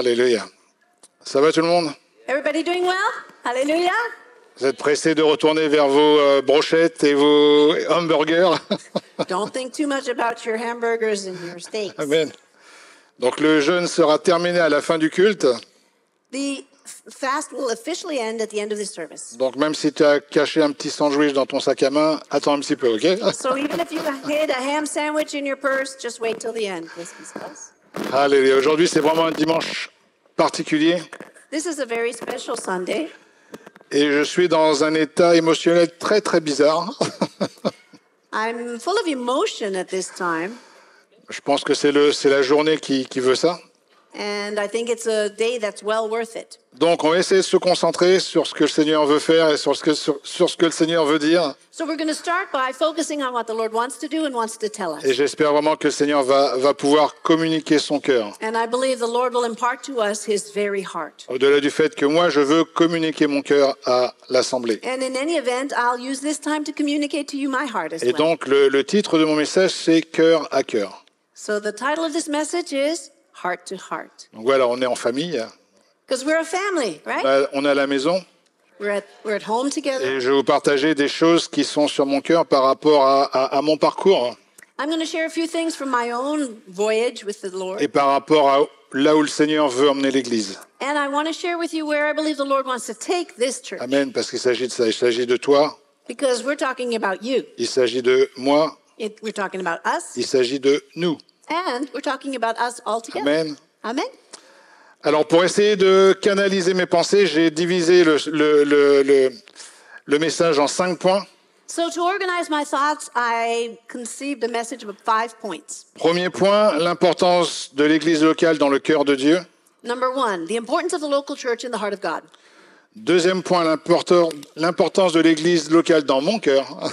Alléluia. Ça va tout le monde Everybody doing well Alléluia. Vous êtes pressés de retourner vers vos euh, brochettes et vos hamburgers Don't think too much about your hamburgers and your steaks. Amen. Donc le jeûne sera terminé à la fin du culte. The fast will officially end at the end of the service. Donc même si tu as caché un petit sandwich dans ton sac à main, attends un petit peu, OK So even if you hid a ham sandwich in your purse, just wait till the end. Please, please, please. Allez, Aujourd'hui, c'est vraiment un dimanche particulier. Et je suis dans un état émotionnel très très bizarre. Je pense que c'est le c'est la journée qui qui veut ça. And I think it's a day that's well worth it. Donc on essaie de se concentrer sur ce que le Seigneur veut faire et sur ce que, sur, ce que le Seigneur veut dire. So we're going to start by focusing on what the Lord wants to do and wants to tell us. Et j'espère vraiment que le Seigneur va, va pouvoir communiquer son cœur. And I believe the Lord will impart to us his very heart. Au-delà du fait que moi je veux communiquer mon cœur à l'assemblée. And in any event, I'll use this time to communicate to you my heart as well. Et donc le, le titre de mon message c'est cœur à cœur. So the title of this message is heart to heart. Donc voilà, on est en famille. Because we're a family, right? a, bah, on est à la maison. We're at, we're at home together. Et je vais vous partager des choses qui sont sur mon cœur par rapport à, à, à mon parcours. I'm going to share a few things from my own voyage with the Lord. Et par rapport à là où le Seigneur veut emmener l'Église. And I want to share with you where I believe the Lord wants to take this church. Amen, parce qu'il s'agit de ça, il s'agit de toi. Because we're talking about you. Il s'agit de moi. It, we're talking about us. Il s'agit de nous. Amen. Alors pour essayer de canaliser mes pensées, j'ai divisé le, message en cinq points. Premier point, l'importance de l'église locale dans le cœur de Dieu. Deuxième point, l'importance de l'église locale dans mon cœur.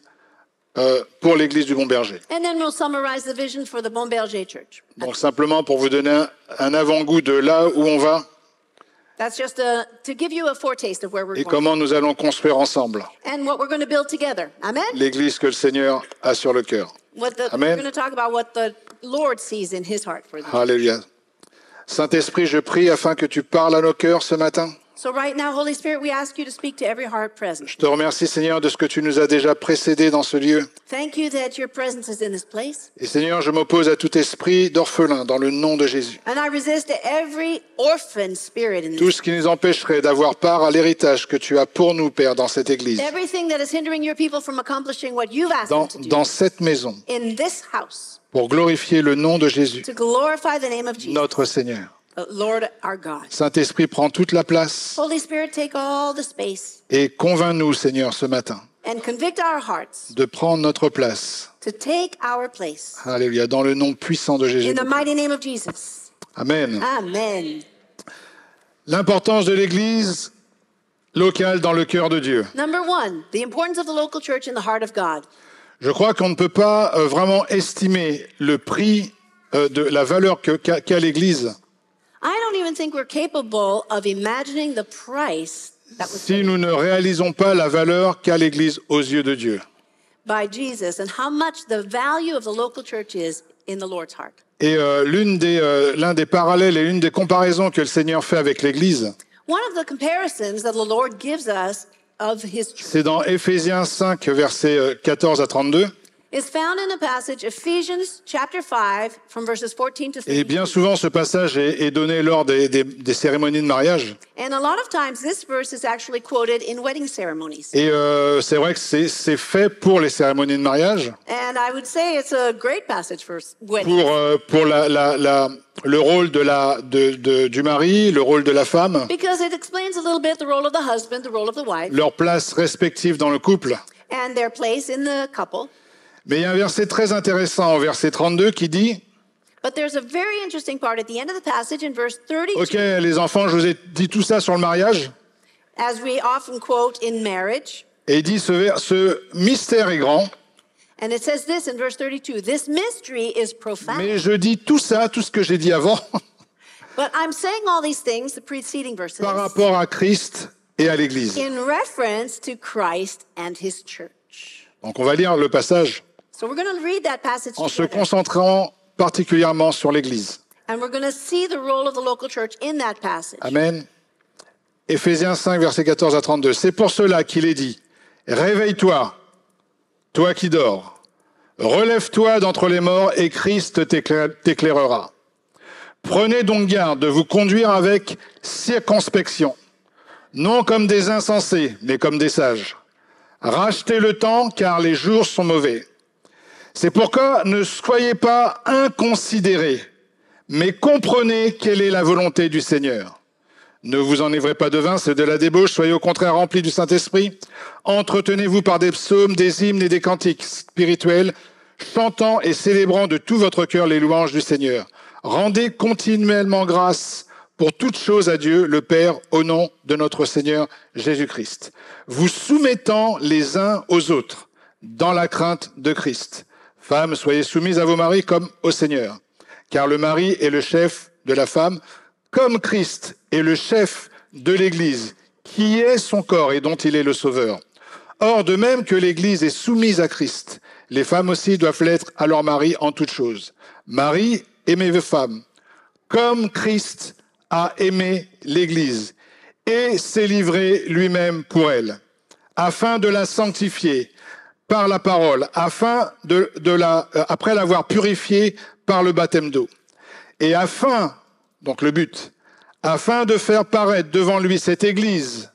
Euh, pour l'église du Bon Berger. Donc simplement pour vous donner un, avant-goût de là où on va et comment nous allons construire ensemble l'église que le Seigneur a sur le cœur. Amen. Alléluia. Saint-Esprit, je prie afin que tu parles à nos cœurs ce matin. So right now, Holy Spirit, we ask you to speak to every heart present. Je te remercie, Seigneur, de ce que tu nous as déjà précédé dans ce lieu. Thank you that your presence is in this place. Et Seigneur, je m'oppose à tout esprit d'orphelin dans le nom de Jésus. And I resist every orphan spirit in this. Tout ce qui nous empêcherait d'avoir part à l'héritage que tu as pour nous, Père, dans cette église. Everything that is hindering your people from accomplishing what you've asked dans, them to do. Dans cette maison. In this house. Pour glorifier le nom de Jésus. To glorify the name of Jesus. Notre Seigneur. Saint-Esprit, prend toute la place. Et convainc-nous, Seigneur, ce matin. de prendre notre place. Alléluia, dans le nom puissant de Jésus. Amen. L'importance de l'Église locale dans le cœur de Dieu. Je crois qu'on ne peut pas euh, vraiment estimer le prix euh, de la valeur qu'a l'Église si nous ne réalisons pas la valeur qu'a l'Église aux yeux de Dieu. Et l'une des, euh, l'un des parallèles et l'une des comparaisons que le Seigneur fait avec l'Église, c'est dans Ephésiens 5, versets 14 à 32 is found in the passage Ephesians chapter 5 from verses 14 to 15. Et bien souvent ce passage est, est donné lors des, des, des, cérémonies de mariage. And a lot of times this verse is actually quoted in wedding ceremonies. Et euh, c'est vrai que c'est fait pour les cérémonies de mariage. And I would say it's a great passage for weddings. Pour euh, pour la, la, la le rôle de la, de, de, du mari, le rôle de la femme, Because it explains a little bit the the role of husband, the the role of wife. leur place respective dans le couple. And their place in the couple. Mais il y a un verset très intéressant au verset 32 qui dit OK, les enfants, je vous ai dit tout ça sur le mariage. Et il dit ce, mystère est grand. Mais je dis tout ça, tout ce que j'ai dit avant. Par rapport à Christ et à l'église. Donc on va lire le passage en se concentrant particulièrement sur l'Église. Amen. Éphésiens 5, verset 14 à 32. C'est pour cela qu'il est dit, Réveille-toi, toi qui dors, relève-toi d'entre les morts et Christ t'éclairera. Prenez donc garde de vous conduire avec circonspection, non comme des insensés, mais comme des sages. Rachetez le temps, car les jours sont mauvais. C'est pourquoi ne soyez pas inconsidérés, mais comprenez quelle est la volonté du Seigneur. Ne vous enivrez pas de vin, c'est de la débauche, soyez au contraire remplis du Saint-Esprit. Entretenez-vous par des psaumes, des hymnes et des cantiques spirituels, chantant et célébrant de tout votre cœur les louanges du Seigneur. Rendez continuellement grâce pour toute chose à Dieu le Père au nom de notre Seigneur Jésus-Christ, vous soumettant les uns aux autres dans la crainte de Christ. Femmes, soyez soumises à vos maris comme au Seigneur, car le mari est le chef de la femme, comme Christ est le chef de l'Église, qui est son corps et dont il est le Sauveur. Or, de même que l'Église est soumise à Christ, les femmes aussi doivent l'être à leur mari en toutes choses. Marie, aimez vos femmes, comme Christ a aimé l'Église et s'est livré lui-même pour elle, afin de la sanctifier, par la parole, afin de, la, euh, après l'avoir purifiée par le baptême d'eau. Et afin, donc le but, afin de faire paraître devant lui cette Église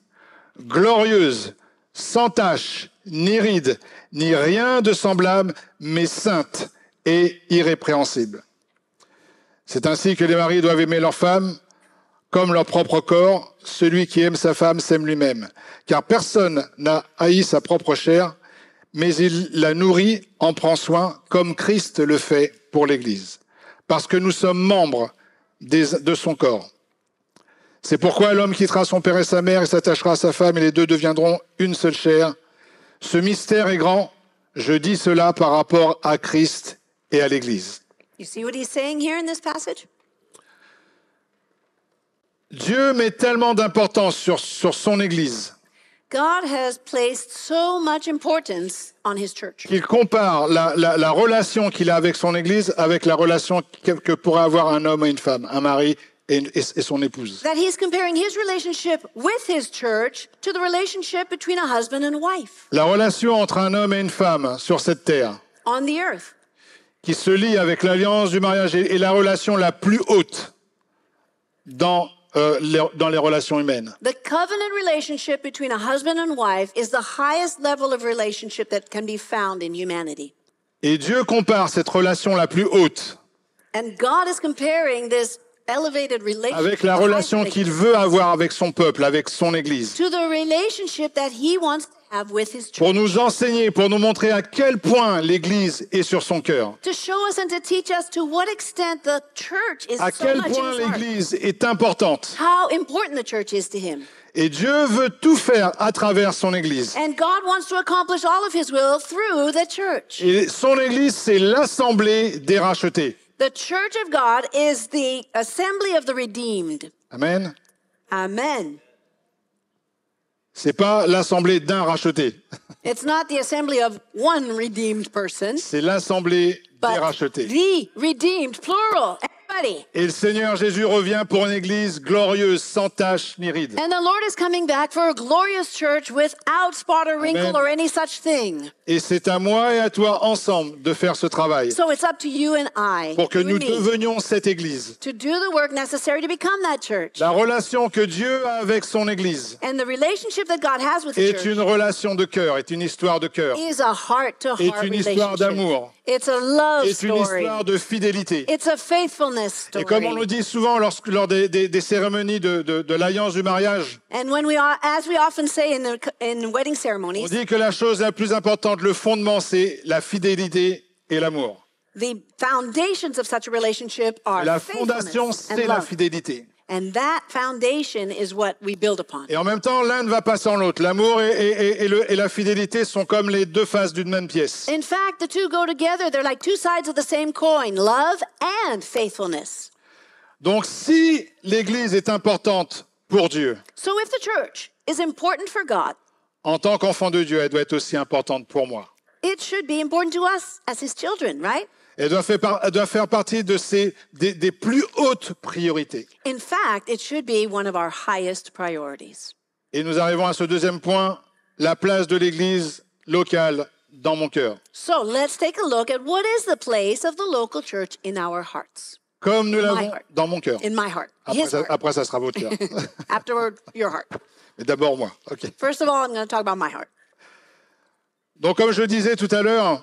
glorieuse, sans tache, ni ride, ni rien de semblable, mais sainte et irrépréhensible. C'est ainsi que les maris doivent aimer leur femme comme leur propre corps. Celui qui aime sa femme s'aime lui-même. Car personne n'a haï sa propre chair, mais il la nourrit, en prend soin, comme Christ le fait pour l'Église, parce que nous sommes membres de son corps. C'est pourquoi l'homme quittera son père et sa mère et s'attachera à sa femme, et les deux deviendront une seule chair. Ce mystère est grand, je dis cela par rapport à Christ et à l'Église. Dieu met tellement d'importance sur, sur son Église il compare la, relation qu'il a avec son Église avec la relation que, que pourrait avoir un homme et une femme, un mari et, son épouse. La relation entre un homme et une femme sur cette terre. On the earth. Qui se lie avec l'alliance du mariage et, et la relation la plus haute dans euh, dans les relations humaines. Et Dieu compare cette relation la plus haute avec la relation qu'il veut avoir avec son peuple, avec son Église pour nous enseigner, pour nous montrer à quel point l'Église est sur son cœur. À quel point l'Église est importante. Et Dieu veut tout faire à travers son Église. Et son Église, c'est l'assemblée des rachetés. Amen. Amen. C'est pas l'assemblée d'un racheté. C'est l'assemblée des rachetés. redeemed plural. Et le Seigneur Jésus revient pour une église glorieuse, sans tache ni ride. Et c'est à moi et à toi ensemble de faire ce travail. Pour que nous devenions cette église. To do the work necessary to become that church. La relation que Dieu a avec son église. And the relationship that God has with Est une relation de cœur, est une histoire de cœur. Is a heart to heart Est une histoire d'amour. It's story. une histoire de fidélité. It's a faithfulness. Et comme on le dit souvent lors des, cérémonies de, l'alliance du mariage, on dit que la chose la plus importante, le fondement, c'est la fidélité et l'amour. La fondation, c'est la fidélité. And that foundation is what we build upon. Et en même temps, l'un ne va pas sans l'autre. L'amour et, et, et, et, la fidélité sont comme les deux faces d'une même pièce. In fact, the two go together. They're like two sides of the same coin, love and faithfulness. Donc si l'église est importante pour Dieu. So if the church is important for God. En tant qu'enfant de Dieu, elle doit être aussi importante pour moi. It should be important to us as his children, right? Elle doit faire, par, elle doit faire partie de ses, des, des plus hautes priorités. In fact, it should be one of our highest priorities. Et nous arrivons à ce deuxième point, la place de l'Église locale dans mon cœur. So let's take a look at what is the place of the local church in our hearts. Comme nous l'avons dans mon cœur. In my heart. Après, ça, après ça sera votre cœur. Afterward, your heart. Mais d'abord moi. Okay. First of all, I'm going to talk about my heart. Donc comme je le disais tout à l'heure,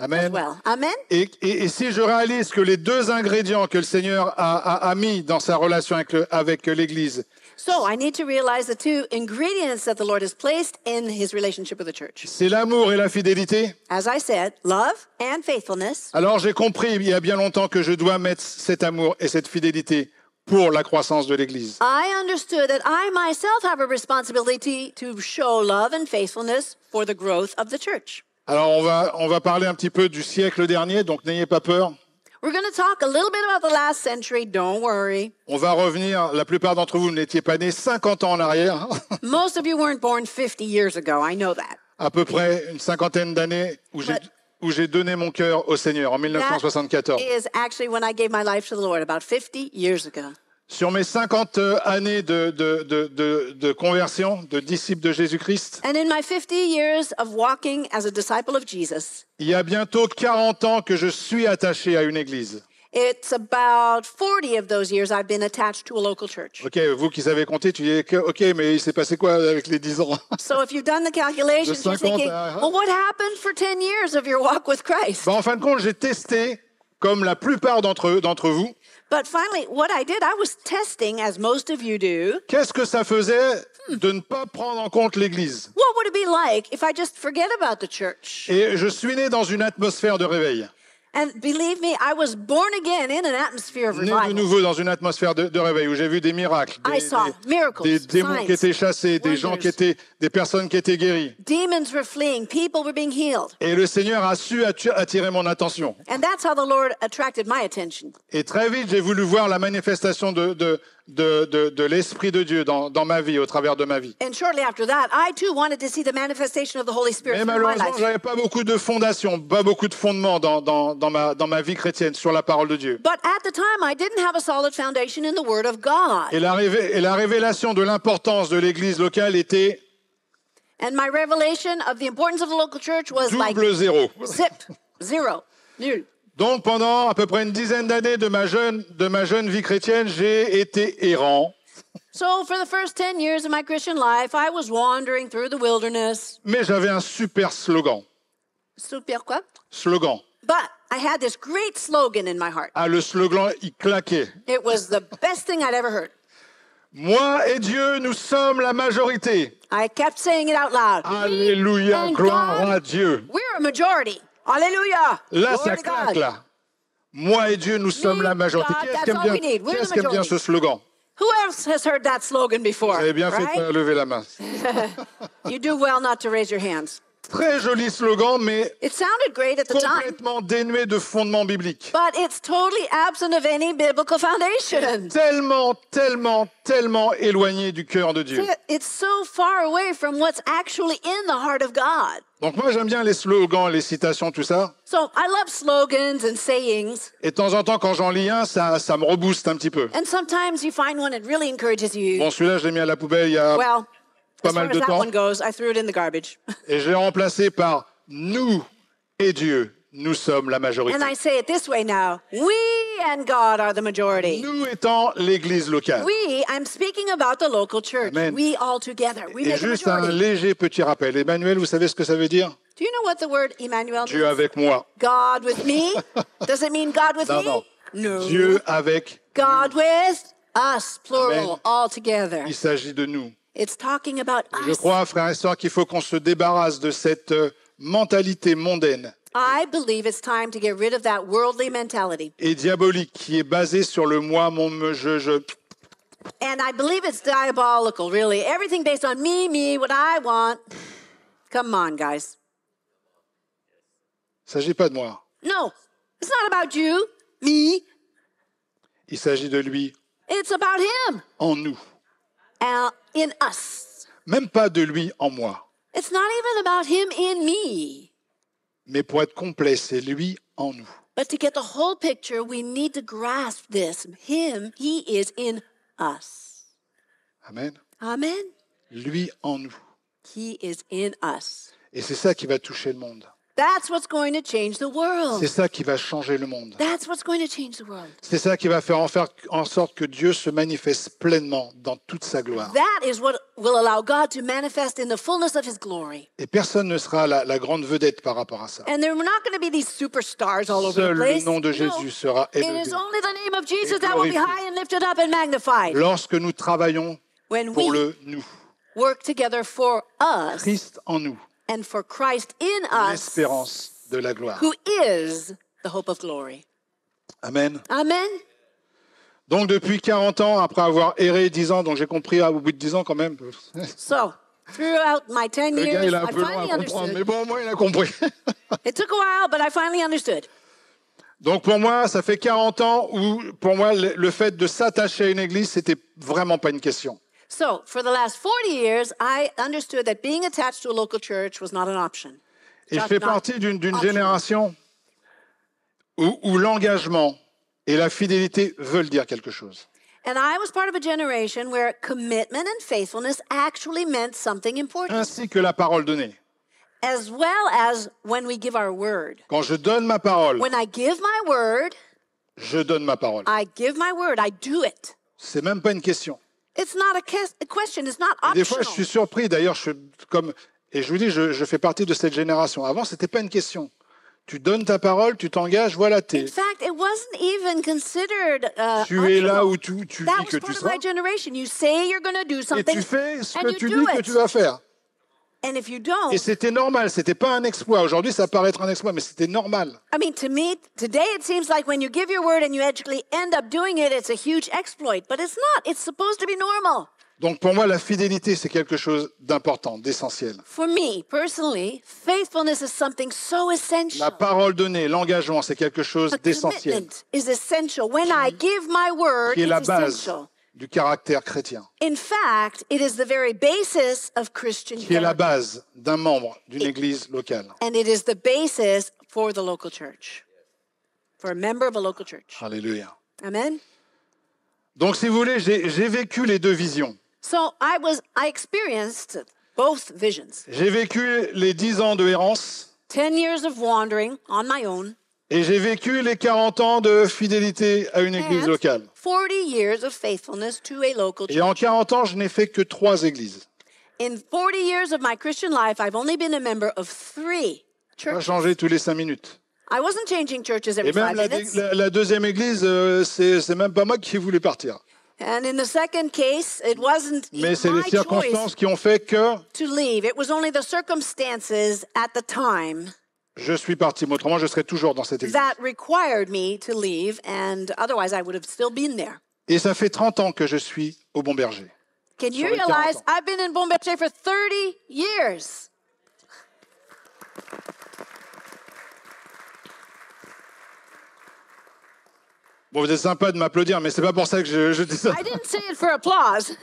Amen. Well. Amen. Et, et, et, si je réalise que les deux ingrédients que le Seigneur a, a, a mis dans sa relation avec, le, avec l'Église, So I need to realize the two ingredients that the Lord has placed in his relationship with the church. C'est l'amour et la fidélité. As I said, love and faithfulness. Alors j'ai compris il y a bien longtemps que je dois mettre cet amour et cette fidélité pour la croissance de l'église. I understood that I myself have a responsibility to show love and faithfulness for the growth of the church. Alors on va on va parler un petit peu du siècle dernier, donc n'ayez pas peur. On va revenir, la plupart d'entre vous n'étiez pas nés 50 ans en arrière. Most of you weren't born 50 years ago, I know that. À peu près une cinquantaine d'années où j'ai où j'ai donné mon cœur au Seigneur en 1974. That is actually when I gave my life to the Lord about 50 years ago. Sur mes 50 euh, années de, de, de, de de conversion, de disciple de Jésus-Christ, il y a bientôt 40 ans que je suis attaché à une église. It's about 40 of those years I've been attached to a local church. OK, vous qui savez compter, tu dis que OK, mais il s'est passé quoi avec les 10 ans So if you've done the calculations, you're thinking, à... well what happened for 10 years of your walk with Christ? Ben, en fin de compte, j'ai testé comme la plupart d'entre d'entre vous But finally, what I did, I was testing, as most of you do. Qu'est-ce que ça faisait de ne pas prendre en compte l'Église What would it be like if I just forget about the church? Et je suis né dans une atmosphère de réveil. And believe me, I was De nouveau dans une atmosphère de, réveil où j'ai vu des miracles, des, démons qui étaient chassés, des gens qui étaient, des personnes qui étaient guéries. Et le Seigneur a su attirer mon attention. And that's how the Lord attracted my attention. Et très vite, j'ai voulu voir la manifestation de, de de, de, l'Esprit de Dieu dans, dans ma vie, au travers de ma vie. Mais malheureusement, je n'avais pas beaucoup de fondations, pas beaucoup de fondements dans, dans, dans, ma, dans ma vie chrétienne sur la parole de Dieu. Et la, et la révélation de l'importance de l'Église locale était double zéro. zip, nul. Donc pendant à peu près une dizaine d'années de ma jeune, de ma jeune vie chrétienne, j'ai été errant. So for the first 10 years of my Christian life, I was wandering through the wilderness. Mais j'avais un super slogan. Super quoi? Slogan. But I had this great slogan in my heart. Ah, le slogan, il claquait. It was the best thing I'd ever heard. Moi et Dieu, nous sommes la majorité. I kept saying it out loud. Alléluia, gloire à Dieu. We're a majority. Alléluia. Là, Glory ça claque, là. Moi et Dieu, nous sommes Me, la majorité. God, Qui est-ce qui aime bien, qui aime bien ce slogan? Who else has heard that slogan before? Vous avez bien right? fait de lever la main. you do well not to raise your hands. Très joli slogan, mais complètement dénué de fondement biblique. Tellement, tellement, tellement éloigné du cœur de Dieu. Donc moi j'aime bien les slogans, les citations, tout ça. Et de temps en temps, quand j'en lis un, ça, ça me rebooste un petit peu. Bon, celui-là, je l'ai mis à la poubelle il y a pas mal de temps. Goes, et je l'ai remplacé par nous et Dieu. Nous sommes la majorité. And I say it this way now. We and God are the majority. Nous étant l'église locale. We, I'm speaking about the local church. Amen. We all together. We et juste un léger petit rappel. Emmanuel, vous savez ce que ça veut dire? Do you know what the word Emmanuel Dieu means? avec moi. God with me? Does it mean God with non, me? Non. No. Dieu avec God nous. with us, plural, Amen. all together. Il s'agit de nous. Je crois, frère et soeur, qu'il faut qu'on se débarrasse de cette euh, mentalité mondaine. Et diabolique qui est basée sur le moi, mon me, je, je. And I believe it's diabolical, really. Everything based on me, me, what I want. Come on, guys. Il ne s'agit pas de moi. No, it's not about you, me. Il s'agit de lui. It's about him. En nous in us. Même pas de lui en moi. It's not even about him in me. Mais pour être complet, c'est lui en nous. But to get the whole picture, we need to grasp this. Him, he is in us. Amen. Amen. Lui en nous. He is in us. Et c'est ça qui va toucher le monde. C'est ça qui va changer le monde. C'est ça qui va faire en, sorte que Dieu se manifeste pleinement dans toute sa gloire. Et personne ne sera la, grande vedette par rapport à ça. Seul le nom de Jésus sera élevé. Et Lorsque nous travaillons pour le nous, Christ en nous, and for Christ l'espérance de la gloire. Amen. Donc depuis 40 ans, après avoir erré 10 ans, donc j'ai compris au bout de 10 ans quand même. Le gars, il a un peu loin à comprendre, mais bon, au moi, il a compris. Donc pour moi, ça fait 40 ans où, pour moi, le fait de s'attacher à une église, c'était vraiment pas une question. So, for the last 40 years, I understood that being attached to a local church was not an option. Et Just je fais partie d'une génération où, où l'engagement et la fidélité veulent dire quelque chose. And I was part of a generation where commitment and faithfulness actually meant something important. Ainsi que la parole donnée. As well as when we give our word. Quand je donne ma parole. When I give my word. Je donne ma parole. I give my word. I do it. C'est même pas une question. Des fois, je suis surpris. D'ailleurs, je comme et je vous dis, je, fais partie de cette génération. Avant, ce n'était pas une question. Tu donnes ta parole, tu t'engages, voilà, t'es. Uh, tu es là où tu, tu dis que tu seras. Et tu fais ce que tu dis que tu vas faire. And if you don't, et c'était normal, c'était pas un exploit. Aujourd'hui, ça paraît être un exploit, mais c'était normal. I mean, to me, today it seems like when you give your word and you actually end up doing it, it's a huge exploit. But it's not. It's supposed to be normal. Donc pour moi, la fidélité, c'est quelque chose d'important, d'essentiel. For me, personally, faithfulness is something so essential. La parole donnée, l'engagement, c'est quelque chose d'essentiel. Is essential. When I give my word, qui la base essential du caractère chrétien. In fact, it is the very basis of Christian qui est la base d'un membre d'une église locale. And it is the basis for the local church. For a member of a local church. Alléluia. Amen. Donc si vous voulez, j'ai vécu les deux visions. So I was I experienced both visions. J'ai vécu les dix ans de errance. 10 years of wandering on my own. Et j'ai vécu les 40 ans de fidélité à une église locale. Et en 40 ans, je n'ai fait que trois églises. Je Pas changé tous les cinq minutes. Et même la, deuxième église, euh, ce c'est même pas moi qui voulais partir. Mais c'est les circonstances qui ont fait que je suis parti, mais autrement je serais toujours dans cette église. and otherwise I would have still been there. Et ça fait 30 ans que je suis au Bon Berger. Can you realize I've been in Bon Berger for 30 years. Bon, vous êtes sympa de m'applaudir, mais c'est pas pour ça que je, je dis ça. I didn't say it for applause.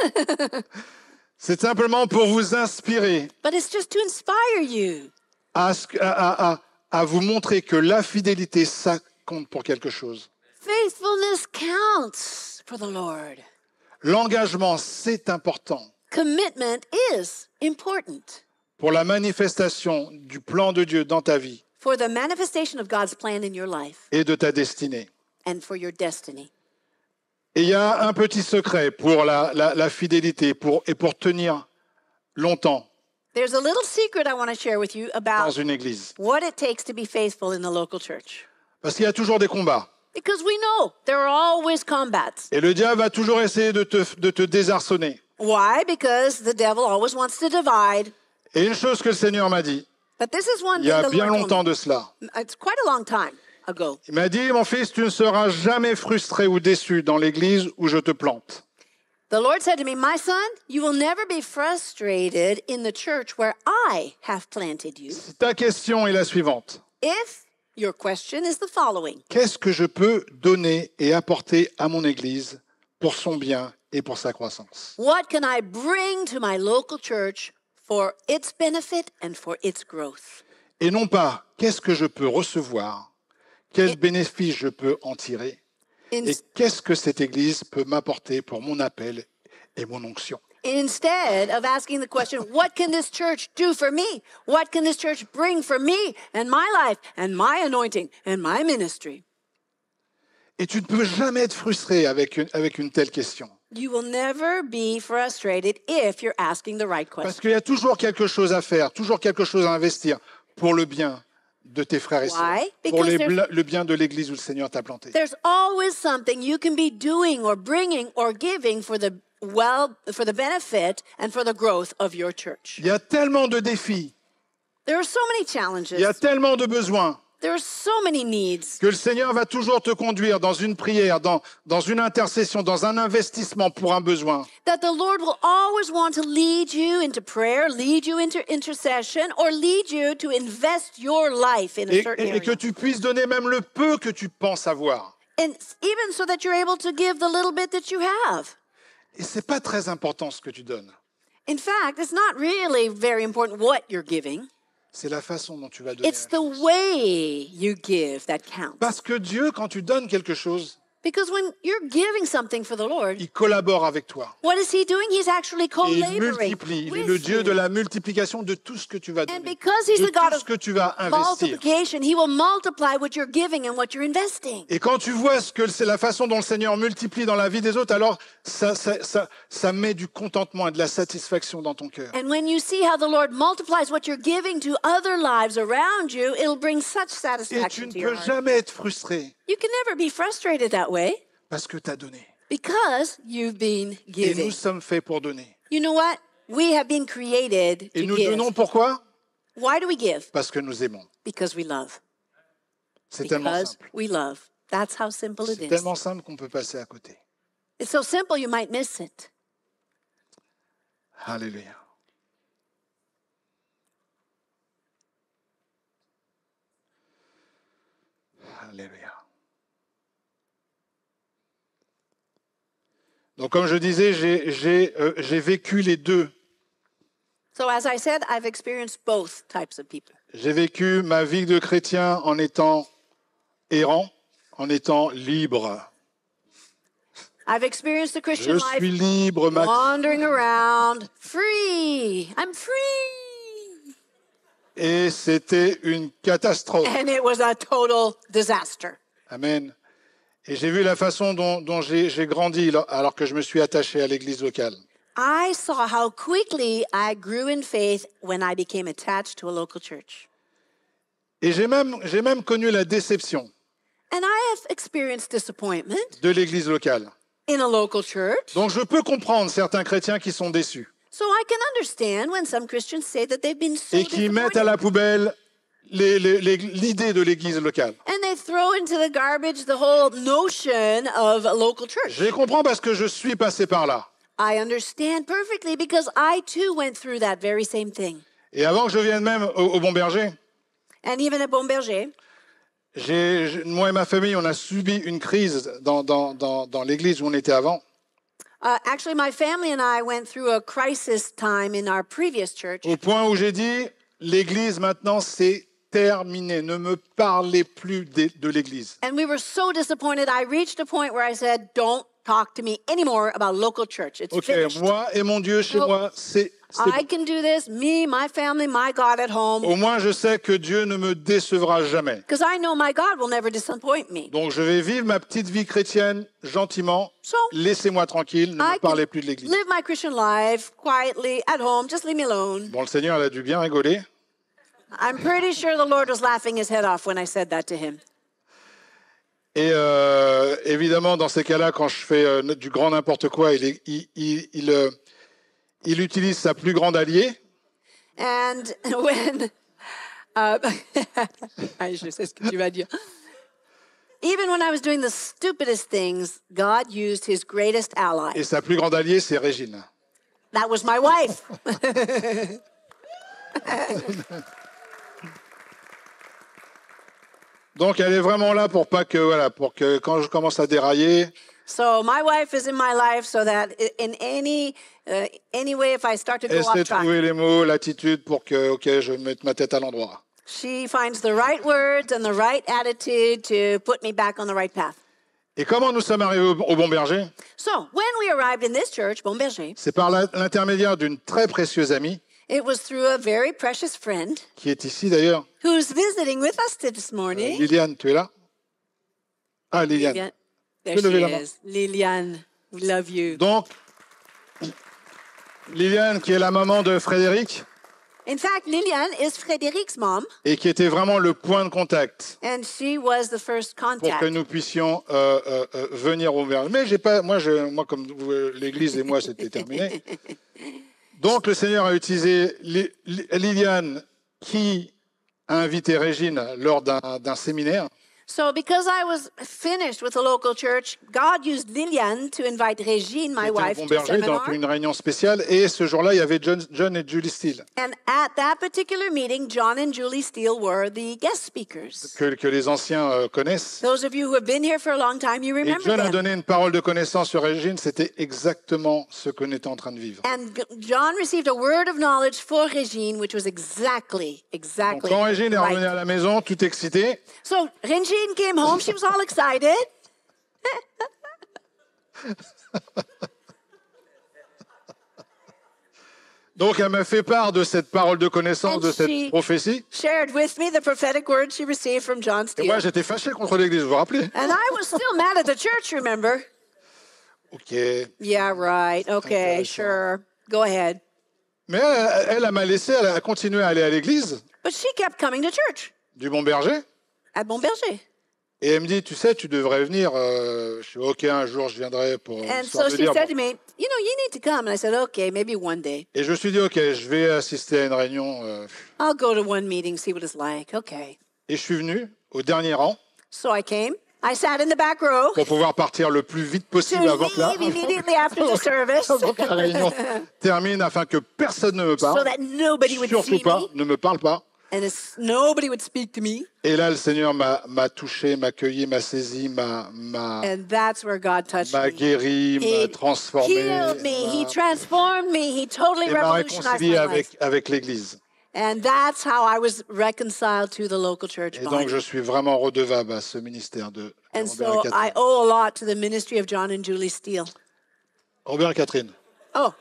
c'est simplement pour vous inspirer. But it's just to inspire you. À, à, à, à vous montrer que la fidélité, ça compte pour quelque chose. L'engagement, c'est important. Commitment is important. Pour la manifestation du plan de Dieu dans ta vie. Et de ta destinée. Et il y a un petit secret pour la, fidélité et pour tenir longtemps. There's a little secret I want to share with you about dans une église. what it takes to be faithful in the local church. Parce qu'il y a toujours des combats. Because we know there are always combats. Et le diable va toujours essayer de te, de te désarçonner. Why? Because the devil always wants to divide. Et une chose que le Seigneur m'a dit, But this is one il y a bien longtemps de cela, It's quite a long time ago. il m'a dit, mon fils, tu ne seras jamais frustré ou déçu dans l'église où je te plante. The Lord said to me, My son, you will never be frustrated in the church where I have planted you. Ta question est la suivante. If your question is the following. Qu'est-ce que je peux donner et apporter à mon église pour son bien et pour sa croissance What can I bring to my local church for its benefit and for its growth? Et non pas qu'est-ce que je peux recevoir, quels bénéfices je peux en tirer, et qu'est-ce que cette Église peut m'apporter pour mon appel et mon onction. Instead of asking the question, what can this church do for me? What can this church bring for me and my life and my anointing and my ministry? Et tu ne peux jamais être frustré avec une, avec une telle question. You will never be frustrated if you're asking the right question. Parce qu'il y a toujours quelque chose à faire, toujours quelque chose à investir pour le bien de tes frères et sœurs pour les, le bien de l'église où le Seigneur t'a planté. There's always something you can be doing or bringing or giving for the well for the benefit and for the growth of your church. Il y a tellement de défis. There are so many challenges. Il y a tellement de besoins. Que le Seigneur va toujours te conduire dans une prière, dans, dans une intercession, dans un investissement pour un besoin. That the Lord will always want to lead you into prayer, lead you into intercession, or lead you to invest your life in a et, certain area. Et que tu puisses donner même le peu que tu penses avoir. And even so that you're able to give the little bit that you have. Et c'est pas très important ce que tu donnes. In fact, it's not really very important what you're giving. C'est la façon dont tu vas donner. Parce que Dieu, quand tu donnes quelque chose, Because when you're giving something for the Lord, il collabore avec toi. What is he doing? He's actually collaborating. Et il multiplie. Il est le Dieu de la multiplication de tout ce que tu vas donner. And because he's de the God tout ce que tu vas investir. He will multiply what you're giving and what you're investing. Et quand tu vois ce que c'est la façon dont le Seigneur multiplie dans la vie des autres, alors ça, ça, ça, ça met du contentement et de la satisfaction dans ton cœur. And when you see how the Lord multiplies what you're giving to other lives around you, it'll bring such satisfaction to your Et tu ne peux jamais être frustré. You can never be frustrated that way. Parce que as donné. Because you've been giving. Et nous sommes faits pour donner. You know what? We have been created Et to nous give. donnons pourquoi Why do we give? Parce que nous aimons. Because we love. tellement Because simple. we love. That's how simple it is. tellement simple peut passer à côté. It's so simple you might miss it. Hallelujah. Hallelujah. Donc, comme je disais, j'ai euh, vécu les deux. J'ai vécu ma vie de chrétien en étant errant, en étant libre. je suis libre, ma... wandering around, free. I'm free. Et c'était une catastrophe. Amen. Et j'ai vu la façon dont, j'ai grandi alors que je me suis attaché à l'église locale. Et j'ai même, j'ai même connu la déception de l'église locale. Donc je peux comprendre certains chrétiens qui sont déçus et qui mettent à la poubelle l'idée de l'église locale. And they throw into the garbage the whole notion of a local church. Je les comprends parce que je suis passé par là. I understand perfectly because I too went through that very same thing. Et avant que je vienne même au, au Bon Berger. And even at Bon Berger. J'ai, moi et ma famille, on a subi une crise dans, dans, dans, dans l'église où on était avant. Uh, actually, my family and I went through a crisis time in our previous church. Au point où j'ai dit, l'église maintenant, c'est terminé. Ne me parlez plus de, de l'Église. And we were so disappointed. I reached a point where I said, don't talk to me anymore about local church. It's okay, finished. moi et mon Dieu chez so, oh, moi, c'est I can do this, me, my family, my God at home. Au moins je sais que Dieu ne me décevra jamais. Because I know my God will never disappoint me. Donc je vais vivre ma petite vie chrétienne gentiment. So, Laissez-moi tranquille, ne I me parlez plus de l'église. Live my Christian life quietly at home, just leave me alone. Bon, le Seigneur il a dû bien rigoler. I'm pretty sure the Lord was laughing his head off when I said that to him. Et euh, évidemment, dans ces cas-là, quand je fais euh, du grand n'importe quoi, il, est, il, il, il, euh, il, utilise sa plus grande alliée. And when, uh, je sais ce que tu vas dire. Even when I was doing the stupidest things, God used His greatest ally. Et sa plus grande alliée, c'est Régine. That was my wife. Donc elle est vraiment là pour pas que voilà, pour que quand je commence à dérailler. So my wife trouver les mots, l'attitude pour que OK, je mette ma tête à l'endroit. Et comment nous sommes arrivés au Bon Berger, c'est par l'intermédiaire d'une très précieuse amie It was through a very precious friend qui est ici d'ailleurs. who's visiting with us this morning. Euh, Liliane, tu es là Ah, Liliane. Liliane. There she la is. Liliane, we love you. Donc, Liliane, qui est la maman de Frédéric. In fact, Liliane is Frédéric's mom. Et qui était vraiment le point de contact. And she was the first contact. Pour que nous puissions euh, euh, euh venir au verre. Mais j'ai pas, moi, je, moi comme l'Église et moi, c'était terminé. Donc le Seigneur a utilisé Liliane qui a invité Régine lors d'un séminaire So, because I was finished with the local church, God used Liliane to invite Régine, my wife, bon to berger, seminar. Donc une réunion spéciale, et ce jour-là, il y avait John, John et Julie Steele. And at that particular meeting, John and Julie Steele were the guest speakers. Que, que les anciens euh, connaissent. Those of you who have been here for a long time, you remember. Et John them. a donné une parole de connaissance sur Régine. C'était exactement ce qu'on était en train de vivre. And John received a word of knowledge for Régine, which was exactly, exactly. Donc, quand Régine right. est revenue à la maison, tout excité. So Régine Jean came home, she was all excited. Donc elle me fait part de cette parole de connaissance, And de cette prophétie. Shared with me the prophetic word she received from John Steele. Et moi j'étais fâché contre l'Église, vous vous rappelez And I was still mad at the church, remember? Ok. Yeah, right. Okay, sure. Go ahead. elle, elle elle m'a laissé, elle a continué à aller à l'Église But she kept coming to church. du bon berger à bon berger. Et elle me dit, tu sais, tu devrais venir. Euh, je dis, OK, un jour, je viendrai pour. Et je me suis dit, OK, je vais assister à une réunion. Euh, I'll go to one meeting, see what it's like. Okay. et je suis venu au dernier rang So I came. I sat in the back row pour pouvoir partir le plus vite possible avant que la, la réunion termine afin que personne ne me parle. Surtout pas, ne me parle pas. And nobody would speak to me. Et là, le Seigneur m'a touché, m'a accueilli, m'a saisi, m'a m'a guéri, m'a transformé. me. He transformed me. He totally et m'a réconcilié avec avec l'Église. And that's how I was reconciled to the local church. Et donc, je suis vraiment redevable à ce ministère de. Robert et Catherine. Robert et Catherine. Oh,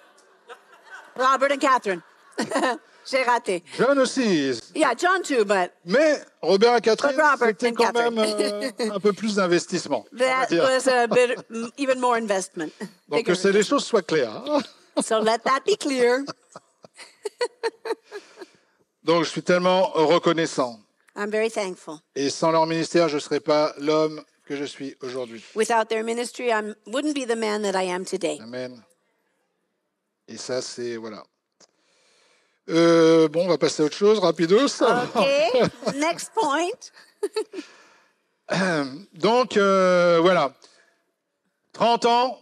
Robert and Catherine. J'ai raté. John aussi. Yeah, John too, but Mais Robert et Catherine, c'était quand même euh, un peu plus d'investissement. that a mm, even more investment. Donc que les choses soient claires. Hein. So let that be clear. Donc je suis tellement reconnaissant. I'm very thankful. Et sans leur ministère, je ne serais pas l'homme que je suis aujourd'hui. Without their ministry, I wouldn't be the man that I am today. Et ça, c'est voilà, euh, bon, on va passer à autre chose, rapidos. OK, next point. Donc, euh, voilà. 30 ans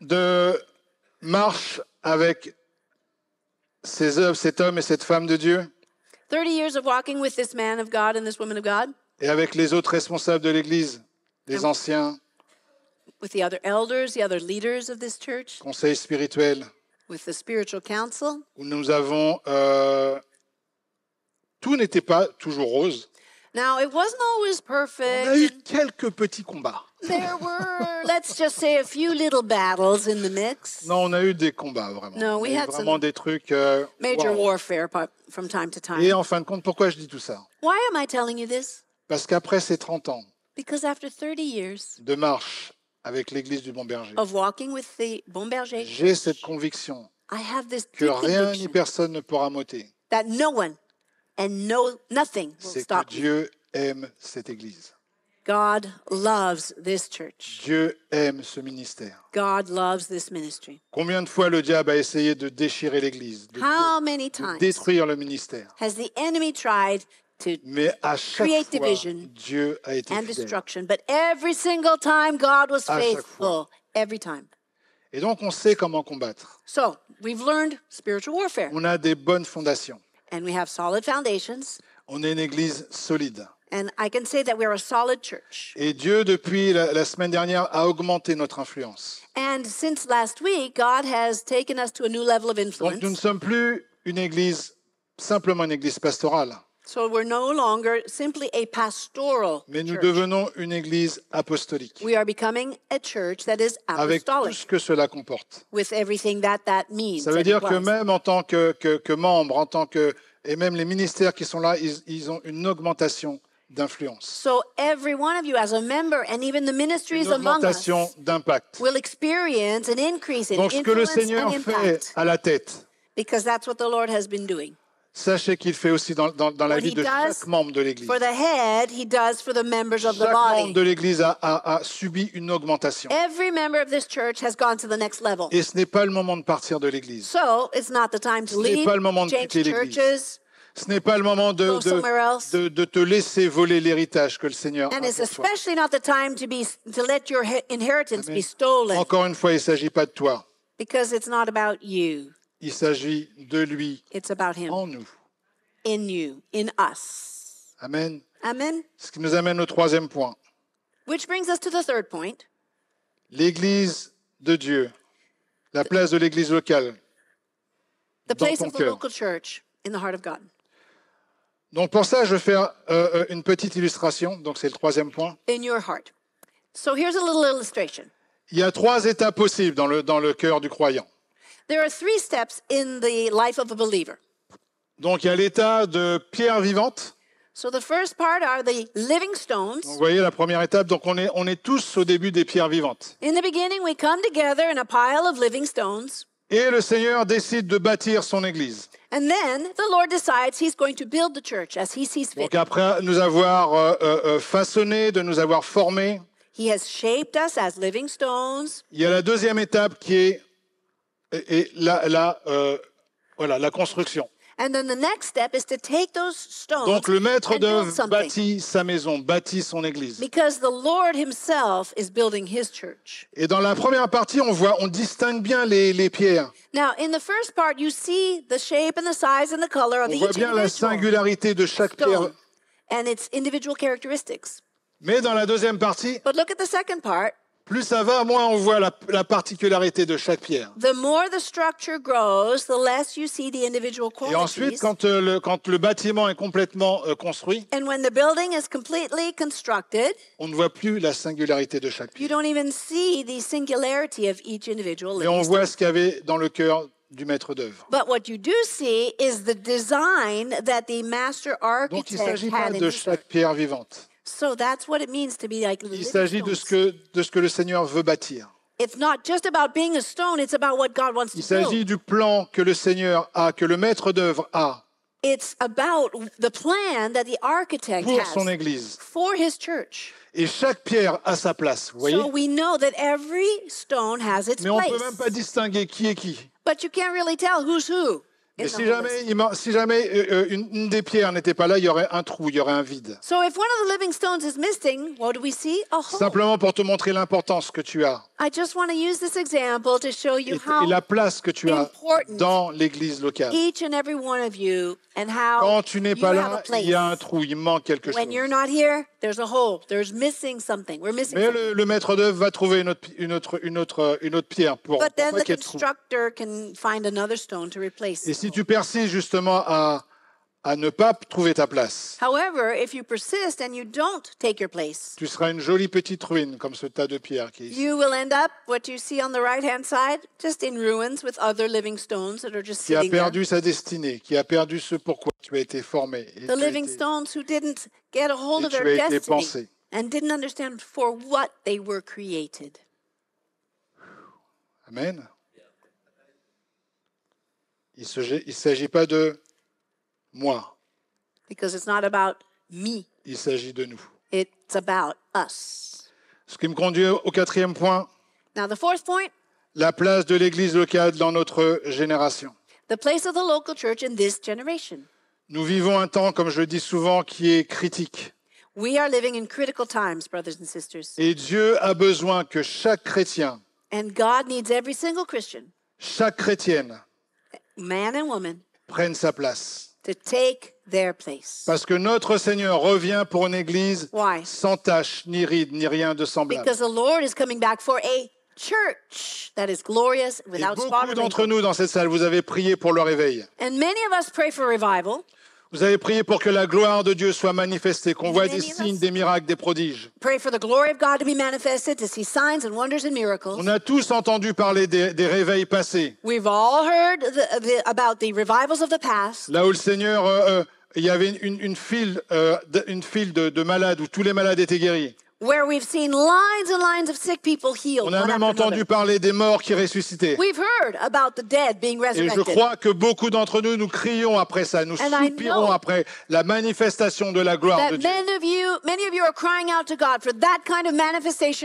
de marche avec ces hommes, cet homme et cette femme de Dieu. 30 years of walking with this man of God and this woman of God. Et avec les autres responsables de l'église, les anciens. With the other elders, the other leaders of this church. Conseil spirituel. With the spiritual council. Où nous avons euh, tout n'était pas toujours rose. Now it wasn't always perfect. On a eu quelques petits combats. There were, let's just say, a few little battles in the mix. Non, on a eu des combats vraiment. No, we had vraiment des trucs. Euh, major wow. warfare from time to time. Et en fin de compte, pourquoi je dis tout ça? Why am I telling you this? Parce qu'après ces 30 ans. Because after 30 years. De marche avec l'Église du Bon Berger. J'ai cette conviction que rien ni personne ne pourra m'ôter. C'est que Dieu aime cette Église. Dieu aime ce ministère. Combien de fois le diable a essayé de déchirer l'Église, de, détruire le ministère to Mais à chaque create fois, division Dieu a été and fidèle. destruction. But every single time, God was À faithful. Every time. Et donc, on sait comment combattre. So we've learned spiritual warfare, On a des bonnes fondations. and we have solid foundations. On est une église solide. And I can say that we are a solid church. Et Dieu, depuis la, la semaine dernière, a augmenté notre influence. And since last week, God has taken us to a new level of Donc, nous ne sommes plus une église, simplement une église pastorale. So we're no longer simply a pastoral Mais nous church. devenons une église apostolique. We are becoming a church that is Avec tout ce que cela comporte. with everything that that means. Ça veut dire que même en tant que, que, que membre, en tant que, et même les ministères qui sont là, ils, ils ont une augmentation d'influence, So every one of you, as a member, and even the ministries among us, augmentation d'impact. will experience an increase in Donc ce que le Seigneur and fait à la tête, because that's what the Lord has been doing. Sachez qu'il fait aussi dans, la vie de chaque membre de l'Église. Chaque membre de l'Église a, subi une augmentation. Et ce n'est pas le moment de partir de l'Église. ce n'est pas le moment de quitter l'Église. Ce n'est pas le moment de, de, te laisser voler l'héritage que le Seigneur a pour toi. Encore une fois, il ne s'agit pas de toi. Il s'agit de lui en nous. Amen. Ce qui nous amène au troisième point. L'Église de Dieu, la place de l'Église locale. dans ton Donc pour ça, je vais faire euh, euh, une petite illustration. Donc c'est le troisième point. Il y a trois états possibles dans le, dans le cœur du croyant. There are three steps in the life of a believer. Donc il y a l'état de pierre vivante. So the first part are the living stones. Donc, vous voyez la première étape, donc on est, on est tous au début des pierres vivantes. In the beginning, we come together in a pile of living stones. Et le Seigneur décide de bâtir son église. And then the Lord decides he's going to build the church as he sees fit. Donc après nous avoir euh, euh, euh de nous avoir formé. He has shaped us as living stones. Il y a la deuxième étape qui est et, euh, voilà, la construction. Donc le maître d'œuvre bâtit sa maison, bâtit son église. Et dans la première partie, on voit, on distingue bien les, pierres. Hein. on voit bien la singularité de chaque pierre. Mais dans la deuxième partie, plus ça va, moins on voit la, la particularité de chaque pierre. The more the structure grows, the less you see the individual qualities. Et ensuite, quand euh, le, quand le bâtiment est complètement euh, construit, And when the building is completely constructed, on ne voit plus la singularité de chaque pierre. you don't even see the singularity of each individual Mais on voit ce qu'il y avait dans le cœur du maître d'œuvre. But what you do see is the design that the master Donc il ne architect s'agit pas had de chaque pierre vivante. Il s'agit de ce que le Seigneur veut bâtir. Il s'agit du plan que le Seigneur a, que le maître d'œuvre a. pour son église. Et chaque pierre a sa place, vous voyez. Mais on ne peut même pas distinguer qui est qui. But you can't really tell who's who. Et si jamais, si euh, jamais euh, une, des pierres n'était pas là, il y aurait un trou, il y aurait un vide. Simplement pour te montrer l'importance que tu as. et, la place que tu as dans l'église locale. Quand tu n'es pas là, il y a un trou, il manque quelque chose. Mais le, maître d'œuvre va trouver une autre, une autre, une autre, pierre pour, te remplacer si tu persistes justement à, à ne pas trouver ta place, tu seras une jolie petite ruine comme ce tas de pierres qui est ici, qui a perdu sa destinée, qui a perdu ce pourquoi tu as été formé, The living stones who a destiny Amen. Il ne s'agit pas de moi. Il s'agit de nous. Ce qui me conduit au quatrième point. La place de l'Église locale dans notre génération. Nous vivons un temps, comme je le dis souvent, qui est critique. Et Dieu a besoin que chaque chrétien, chaque chrétienne, man prennent sa place. Parce que notre Seigneur revient pour une église sans tache, ni ride, ni rien de semblable. Et beaucoup d'entre nous dans cette salle, vous avez prié pour le réveil. Vous avez prié pour que la gloire de Dieu soit manifestée, qu'on voit des signes, des miracles, des prodiges. On a tous entendu parler des, des réveils passés. Là où le Seigneur, euh, euh, il y avait une, file, une file euh, de malades où tous les malades étaient guéris. On a même entendu parler des morts qui ressuscitaient. We've heard about the dead being resurrected. Et je crois que beaucoup d'entre nous, nous crions après ça, nous soupirons après la manifestation de la gloire de Dieu.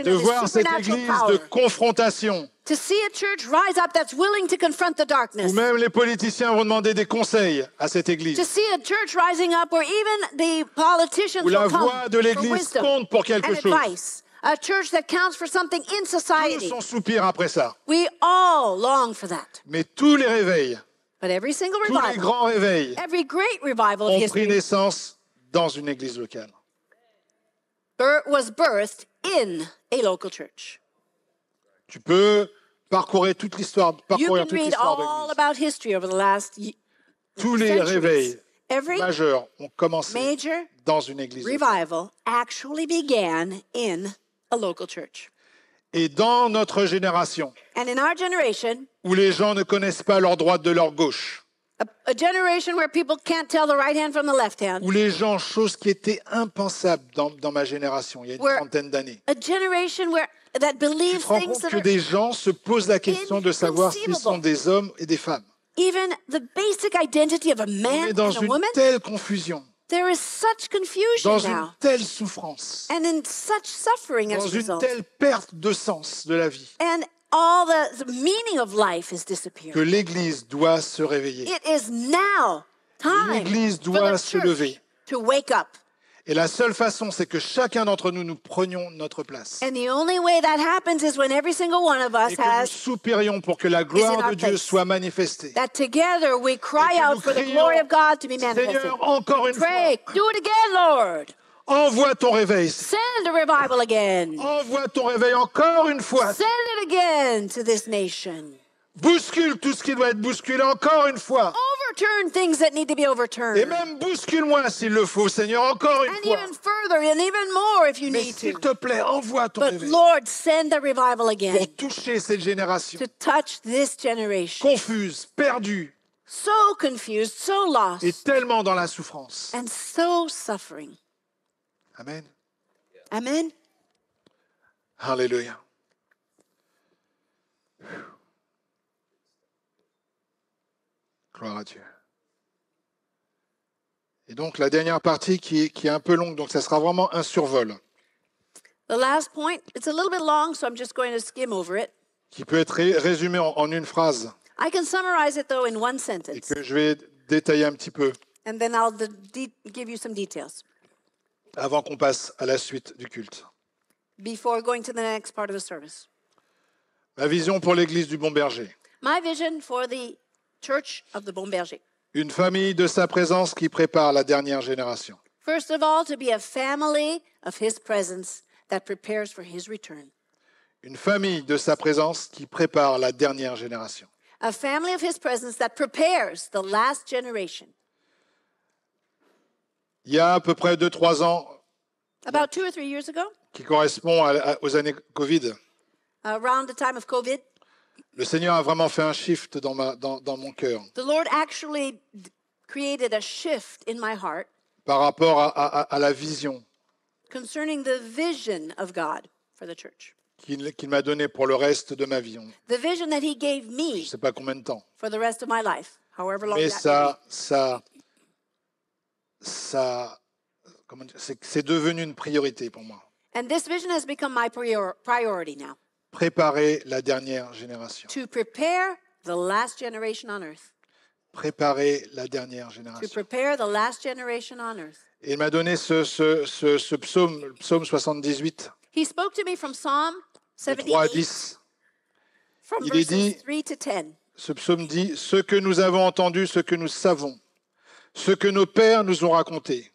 De voir cette église de confrontation To see a church rise up that's willing to confront the darkness. Ou même les politiciens vont demander des conseils à cette église. To see a church rising up where even the politicians Où la will voix de l'église compte pour quelque chose. Advice. A church that counts for something in society. Tous on soupire après ça. We all long for that. Mais tous les réveils, But every single tous revival, les grands réveils, every great revival of ont pris history naissance dans une église locale. was birthed in a local church. Tu peux parcourir toute l'histoire, parcourir toute l'histoire de Tous les réveils majeurs ont commencé dans une église. Et dans notre génération, où les gens ne connaissent pas leur droite de leur gauche, où les gens, chose qui était impensable dans, ma génération, il y a une trentaine d'années, that compte que des gens se posent la question de savoir s'ils sont des hommes et des femmes. On est dans une telle confusion, dans une telle souffrance, dans une telle perte de sens de la vie que l'Église doit se réveiller. L'Église doit se lever et la seule façon, c'est que chacun d'entre nous, nous prenions notre place. Et que nous soupirions pour que la gloire de Dieu soit manifestée. That together we cry out for the glory of God to be manifested. Seigneur, encore une fois. Do it again, Lord. Envoie ton réveil. Send Envoie ton réveil encore une fois. Bouscule tout ce qui doit être bousculé encore une fois things that need to be overturned. Et même bouscule-moi s'il le faut, Seigneur, encore une fois. Mais s'il te plaît, envoie ton Lord, send revival again pour toucher cette génération confuse, perdue So confused, so lost, et tellement dans la souffrance. and so suffering. Amen. Amen. Alléluia. Et donc la dernière partie qui, qui est un peu longue, donc ça sera vraiment un survol. Qui peut être résumé en, une phrase. Et que je vais détailler un petit peu. Avant qu'on passe à la suite du culte. Ma vision pour l'église du bon berger. Church of the Bon Berger. Une famille de sa présence qui prépare la dernière génération. First of all, to be a family of his presence that prepares for his return. Une famille de sa présence qui prépare la dernière génération. A family of his presence that prepares the last generation. Il y a à peu près 2-3 ans, About two or three years ago, qui correspond à- à- aux années Covid, around the time of COVID, le Seigneur a vraiment fait un shift dans, ma, dans, dans mon cœur. The Lord actually created a shift in my heart par rapport à, à, à la vision concerning the vision of God for the church. qu'il qu m'a donné pour le reste de ma vie. The vision that he gave me Je ne sais pas combien de temps. For the rest of my life, however long Mais that ça, ça, ça, c'est devenu une priorité pour moi. And this vision has become my prior, priority now préparer la dernière génération. To prepare the last generation on earth. Préparer la dernière génération. To prepare the last generation on earth. il m'a donné ce, ce- ce- ce psaume, le psaume 78, He spoke to me from Psalm 78. 3 à 10. from Il est verses dit- 3 to 10. Ce psaume dit Ce que nous avons entendu, ce que nous savons, ce que nos pères nous ont raconté,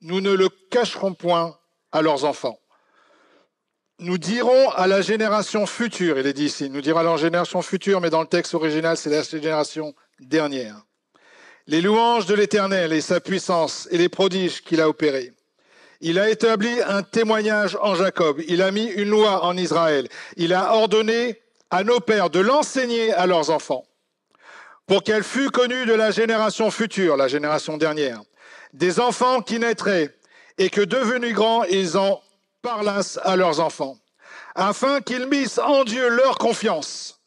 nous ne le cacherons point à leurs enfants nous dirons à la génération future, il est dit ici, nous dirons à la génération future, mais dans le texte original, c'est la génération dernière. Les louanges de l'Éternel et sa puissance et les prodiges qu'il a opérés. Il a établi un témoignage en Jacob, il a mis une loi en Israël, il a ordonné à nos pères de l'enseigner à leurs enfants, pour qu'elle fût connue de la génération future, la génération dernière, des enfants qui naîtraient, et que devenus grands, ils en parlassent à leurs enfants, afin qu'ils missent en Dieu leur confiance,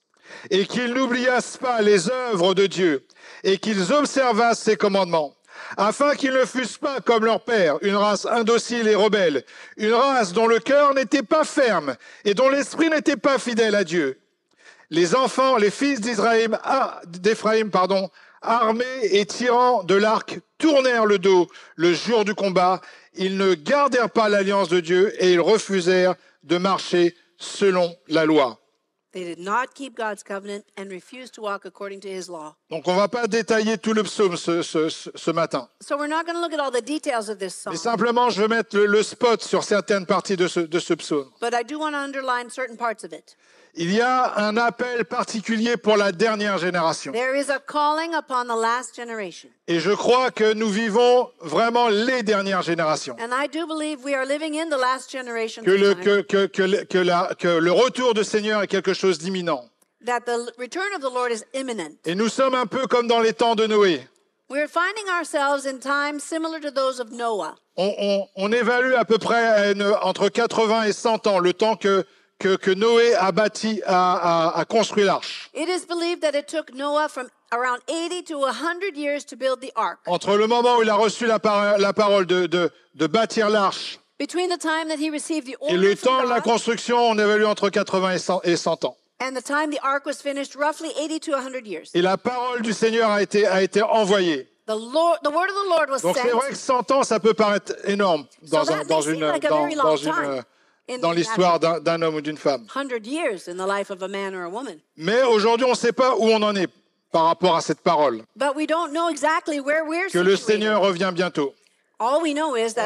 et qu'ils n'oubliassent pas les œuvres de Dieu, et qu'ils observassent ses commandements, afin qu'ils ne fussent pas comme leur père, une race indocile et rebelle, une race dont le cœur n'était pas ferme et dont l'esprit n'était pas fidèle à Dieu. Les enfants, les fils d'Israël, ah, d'Éphraïm, pardon, armés et tirants de l'arc, tournèrent le dos le jour du combat ils ne gardèrent pas l'alliance de Dieu et ils refusèrent de marcher selon la loi. Donc on ne va pas détailler tout le psaume ce, matin. simplement, je veux mettre le, spot sur certaines parties de ce, psaume. Il y a un appel particulier pour la dernière génération. Et je crois que nous vivons vraiment les dernières générations. Que le, que, que, le retour du Seigneur est quelque chose d'imminent. Et nous sommes un peu comme dans les temps de Noé. On, on, évalue à peu près euh, entre 80 et 100 ans le temps que que, que Noé a bâti, a, a, a construit l'arche. It is believed that it took Noah from around 80 to 100 years to build the ark. Entre le moment où il a reçu la, par la parole de, de, de bâtir l'arche Between the time that he received the order et le temps de la construction, on évalue entre 80 et 100, ans. And the time the ark was finished, roughly 80 to 100 years. Et la parole du Seigneur a été, a été envoyée. The Lord, the word of the Lord was Donc c'est vrai que 100 ans, ça peut paraître énorme dans, so un, dans, une, like dans, dans une, dans l'histoire d'un homme ou d'une femme. Mais aujourd'hui, on ne sait pas où on en est par rapport à cette parole. que le Seigneur revient bientôt. on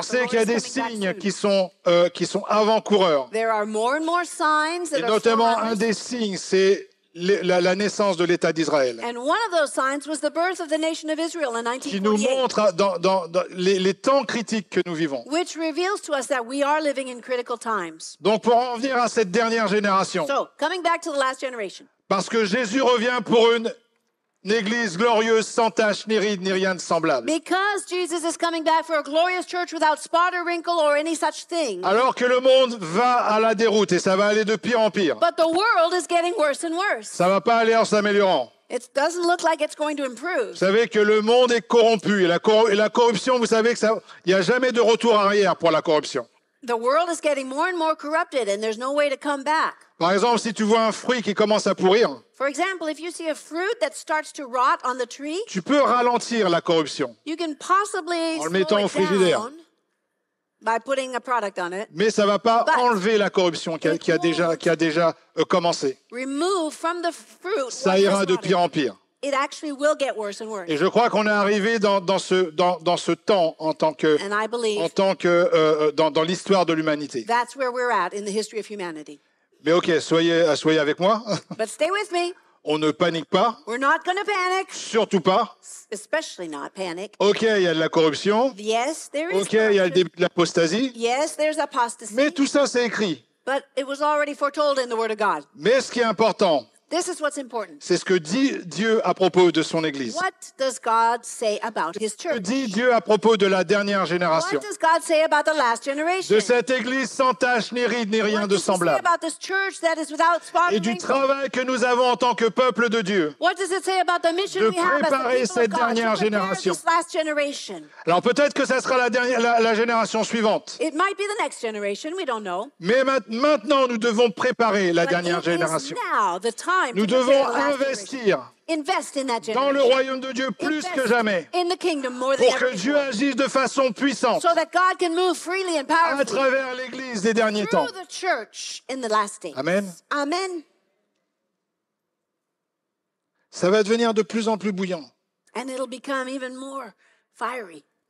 sait qu'il y a des signes qui sont, euh, qui sont avant-coureurs. Et notamment, un des signes, c'est la, naissance de l'État d'Israël. Qui nous montre hein, dans, les, temps critiques que nous vivons. Donc pour en revenir à cette dernière génération. parce que Jésus revient pour une une église glorieuse sans tache ni ride ni rien de semblable. Alors que le monde va à la déroute et ça va aller de pire en pire. But the Ça va pas aller en s'améliorant. Vous savez que le monde est corrompu et la, corruption, vous savez que ça, il n'y a jamais de retour arrière pour la corruption. The world is getting more and more corrupted and there's no way to come back. Par exemple, si tu vois un fruit qui commence à pourrir, For example, if you see a fruit that starts to rot on the tree, tu peux ralentir la corruption you can possibly en le mettant au frigidaire. by putting a product on it. Mais ça va pas But- enlever la corruption qui a, qui a déjà, qui a déjà euh, commencé. Remove from the fruit. Ça ira de pire en pire. Et je crois qu'on est arrivé dans, ce, dans, ce temps en tant que, en tant que euh, euh, dans, l'histoire de l'humanité. Mais ok, soyez, euh, avec moi. On ne panique pas, surtout pas. Ok, il y a de la corruption. Ok, il y a le début de l'apostasie. Mais tout ça, c'est écrit. Mais ce qui est important, c'est ce que dit Dieu à propos de son Église. Que dit Dieu à propos de la dernière génération? De cette Église sans tache ni ride ni rien de semblable. Et du travail que nous avons en tant que peuple de Dieu. De préparer cette dernière génération. Alors peut-être que ça sera la, dernière, la, génération suivante. Mais maintenant, nous devons préparer la dernière génération. Nous devons investir dans le royaume de Dieu plus que jamais pour que Dieu agisse de façon puissante à travers l'Église des derniers temps. Amen. Amen. Ça va devenir de plus en plus bouillant. Mais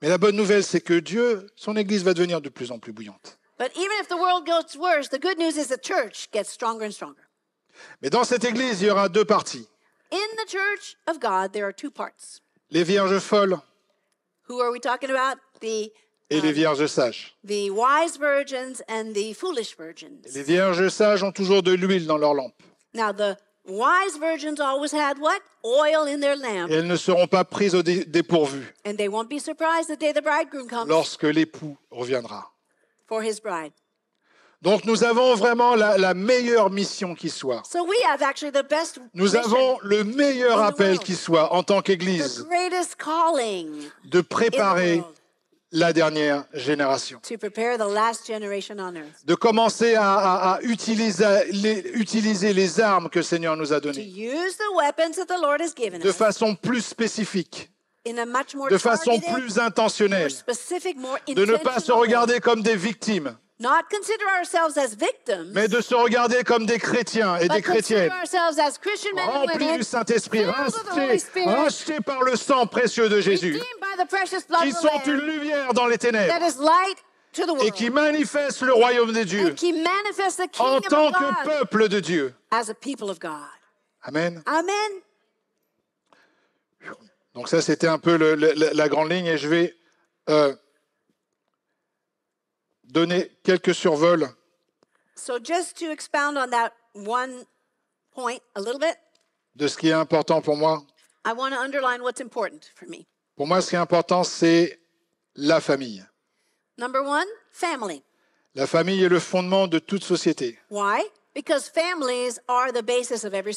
la bonne nouvelle, c'est que Dieu, son Église va devenir de plus en plus bouillante. Mais dans cette église, il y aura deux parties. Les vierges folles et les um, vierges sages. Les vierges sages ont toujours de l'huile dans leur lampe. elles ne seront pas prises au dépourvu. Lorsque l'époux reviendra. Donc nous avons vraiment la, meilleure mission qui soit. nous avons le meilleur appel qui soit en tant qu'Église de préparer la dernière génération. De commencer à, utiliser, les, utiliser, les, armes que le Seigneur nous a données. de façon plus spécifique. de façon plus intentionnelle. de ne pas se regarder comme des victimes mais de se regarder comme des chrétiens et des chrétiennes, remplis du Saint-Esprit, rachetés, par le sang précieux de Jésus, qui sont une lumière dans les ténèbres, et qui manifestent le royaume de Dieu en tant que peuple de Dieu. Amen. Amen. Donc ça, c'était un peu la grande ligne, et je vais euh, donner quelques survols. De ce qui est important pour moi. Pour moi, ce qui est important, c'est la famille. La famille est le fondement de toute société.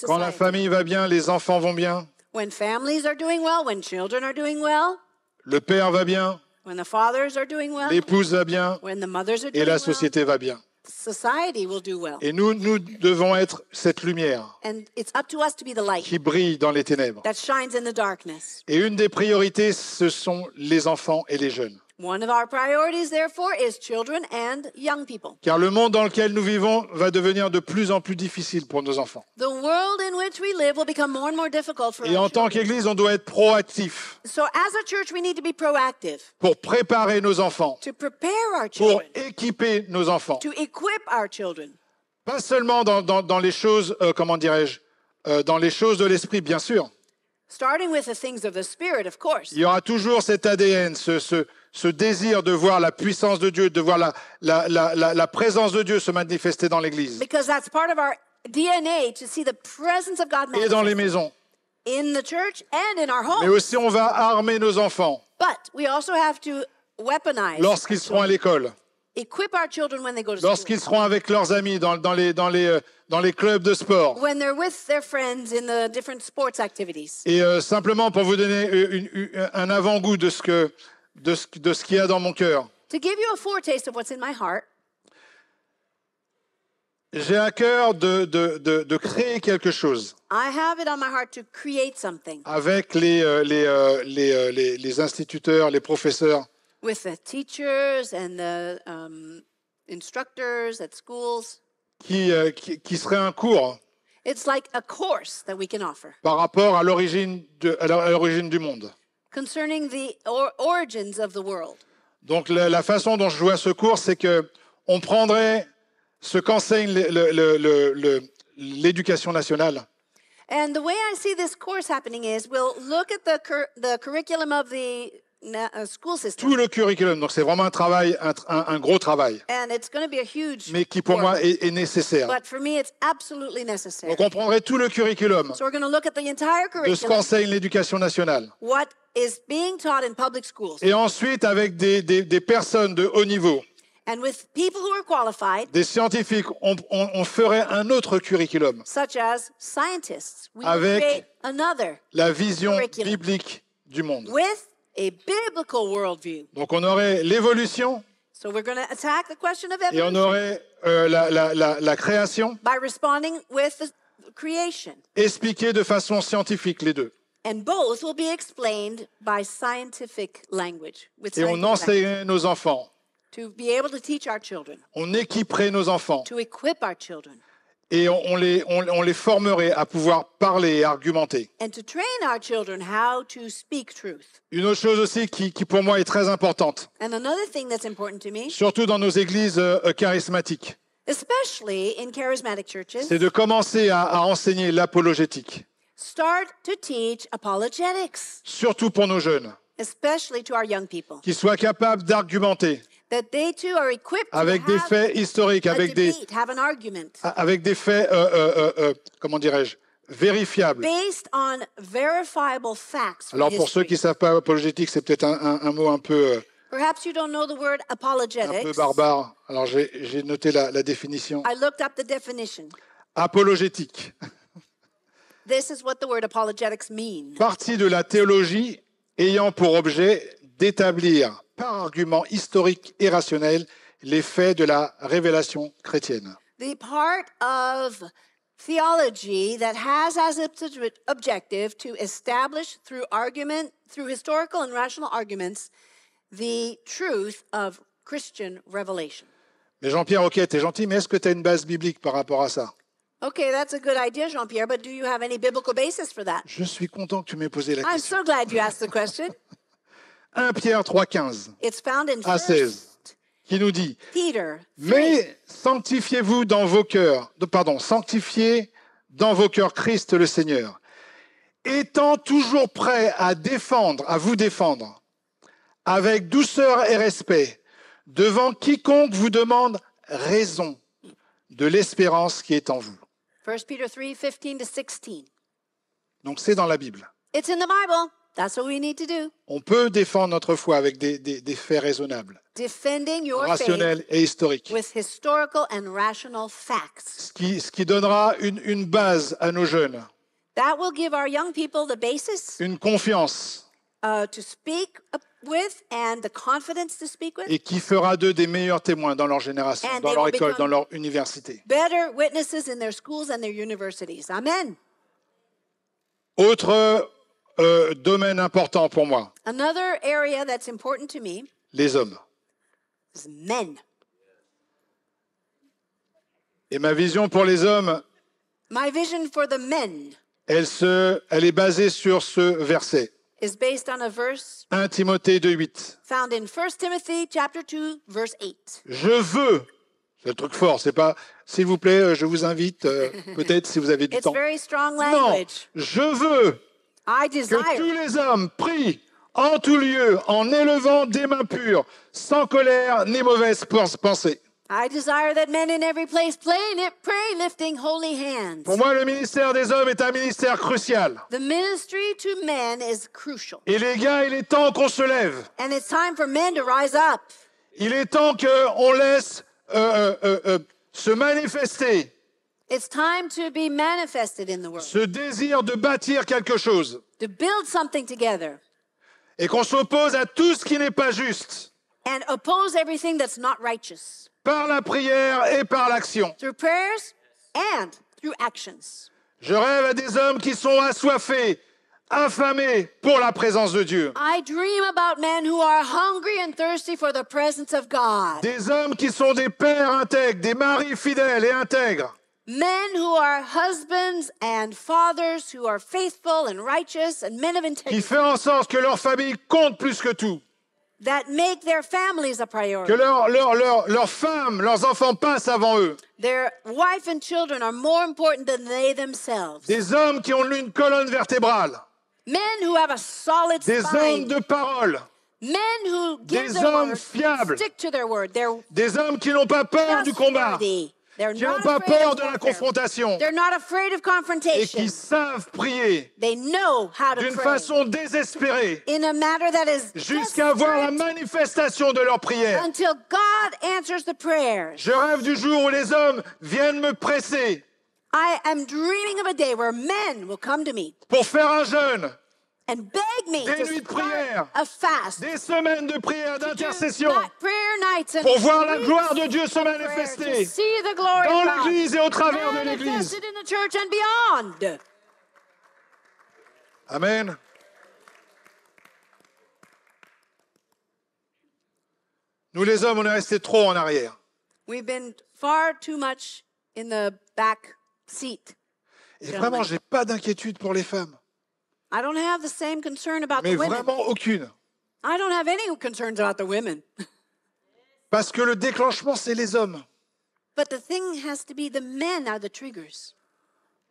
Quand la famille va bien, les enfants vont bien. Le père va bien l'épouse va bien et la société va bien. Et nous, nous devons être cette lumière qui brille dans les ténèbres. Et une des priorités, ce sont les enfants et les jeunes. One of our priorities, therefore, is children and young people. Car le monde dans lequel nous vivons va devenir de plus en plus difficile pour nos enfants. The world in which we live will become more and more difficult for Et en tant qu'église, on doit être proactif. So as a church, we need to be proactive. Pour préparer nos enfants. To prepare our children. Pour équiper nos enfants. To equip our children. Pas seulement dans, dans, dans les choses, euh, comment dirais-je, euh, dans les choses de l'esprit, bien sûr. Starting with the things of the spirit, of course. Il y aura toujours cet ADN, ce, ce ce désir de voir la puissance de Dieu, de voir la, présence de Dieu se manifester dans l'Église. Et dans les maisons. Mais aussi, on va armer nos enfants. Lorsqu'ils seront à l'école. Lorsqu'ils seront avec leurs amis dans, euh, les, clubs de sport. Et euh, simplement pour vous donner euh, un avant-goût de ce que de ce, de ce qu'il y a dans mon cœur. To give you a foretaste of what's in my heart, J'ai un cœur de, de, de, de créer quelque chose I have it on my heart to create something avec les, euh, les, euh, les, euh, les, instituteurs, les professeurs. with the teachers and the um, instructors at schools. qui, euh, qui, qui serait un cours It's like a course that we can offer par rapport à l'origine de- à l'origine du monde concerning the or origins of the world. Donc la, la façon dont je vois ce cours, c'est que on prendrait ce qu'enseigne l'éducation nationale. And the way I see this course happening is we'll look at the, cur the curriculum of the tout le curriculum. Donc c'est vraiment un travail, un, gros travail, mais qui pour moi est, est nécessaire. On comprendrait tout le curriculum de ce qu'enseigne l'éducation nationale. Et ensuite avec des, personnes de haut niveau. des scientifiques, on, ferait un autre curriculum avec la vision biblique du monde a biblical worldview. Donc on aurait l'évolution. So we're going to attack the question of evolution. Et on aurait euh, la, la, la, la création. By responding with the creation. Expliquer de façon scientifique les deux. And both will be explained by scientific language. With Et on enseignerait nos enfants. To be able to teach our children. On équiperait nos enfants. To equip our children et on, les, on, les, formerait à pouvoir parler et argumenter. Une autre chose aussi qui, pour moi est très importante, surtout dans nos églises euh, charismatiques, c'est de commencer à, à enseigner l'apologétique. Surtout pour nos jeunes. Qu'ils soient capables d'argumenter avec des faits historiques, avec des, avec des faits, comment dirais-je, vérifiables. Alors pour ceux qui ne savent pas apologétique, c'est peut-être un, mot un peu, euh, un peu barbare. Alors j'ai noté la, la définition. Apologétique. Partie de la théologie ayant pour objet d'établir par argument historique et rationnel les faits de la révélation chrétienne. The part of theology that has as its objective to establish through argument, through historical and rational arguments, the truth of Christian revelation. Mais Jean-Pierre, ok, t'es gentil, mais est-ce que tu as une base biblique par rapport à ça Okay, that's a good idea, Jean-Pierre, but do you have any biblical basis for that? Je suis content que tu m'aies posé la I'm so glad you asked the question. 1 Pierre 3,15 à 16 qui nous dit Mais sanctifiez-vous dans vos cœurs, pardon, sanctifiez dans vos cœurs Christ le Seigneur, étant toujours prêt à défendre, à vous défendre, avec douceur et respect, devant quiconque vous demande raison de l'espérance qui est en vous. 1 Peter 3, 15 16. Donc c'est dans la Bible. Bible. On peut défendre notre foi avec des, faits raisonnables, rationnels et historiques, ce qui, donnera une, base à nos jeunes, une confiance, et qui fera d'eux des meilleurs témoins dans leur génération, dans leur école, dans leur université. Autre euh, domaine important pour moi. Les hommes. Et ma vision pour les hommes, elle, se, elle est basée sur ce verset. 1 Timothée 2 8. Je veux, c'est le truc fort, c'est pas, s'il vous plaît, euh, je vous invite, euh, peut-être si vous avez du temps. je veux que tous les hommes prient en tout lieu, en élevant des mains pures, sans colère ni mauvaise pensée. Pour moi, le ministère des hommes est un ministère crucial. Et les gars, il est temps qu'on se lève. Il est temps qu'on laisse euh, euh, euh, se manifester. Ce désir de bâtir quelque chose. Et qu'on s'oppose à tout ce qui n'est pas juste. Par la prière et par l'action. Je rêve à des hommes qui sont assoiffés, affamés pour la présence de Dieu. Des hommes qui sont des pères intègres, des maris fidèles et intègres men who are husbands and fathers who are faithful and righteous and men of integrity. Qui fait en sorte que leur famille compte plus que tout. That make their families a priority. Que leurs leur, leur, leur femmes, leurs enfants passent avant eux. Their wife and children are more important than they themselves. Des hommes qui ont une colonne vertébrale. Men who have a solid Des spine. hommes de parole. Men who give Des their hommes word, fiables. Stick to their word. Their Des hommes qui n'ont pas peur du combat. Authority qui n'ont pas peur de la confrontation et qui savent prier d'une façon désespérée jusqu'à voir la manifestation de leur prière. Je rêve du jour où les hommes viennent me presser pour faire un jeûne des nuits de prière, des semaines de prière, d'intercession, pour voir la gloire de Dieu se manifester dans l'Église et au travers de l'Église. Amen. Nous les hommes, on est restés trop en arrière. Et vraiment, j'ai pas d'inquiétude pour les femmes. I don't have the same concern about Mais the women. vraiment aucune. I don't have any concerns about the women. Parce que le déclenchement, c'est les hommes. But the thing has to be the men are the triggers.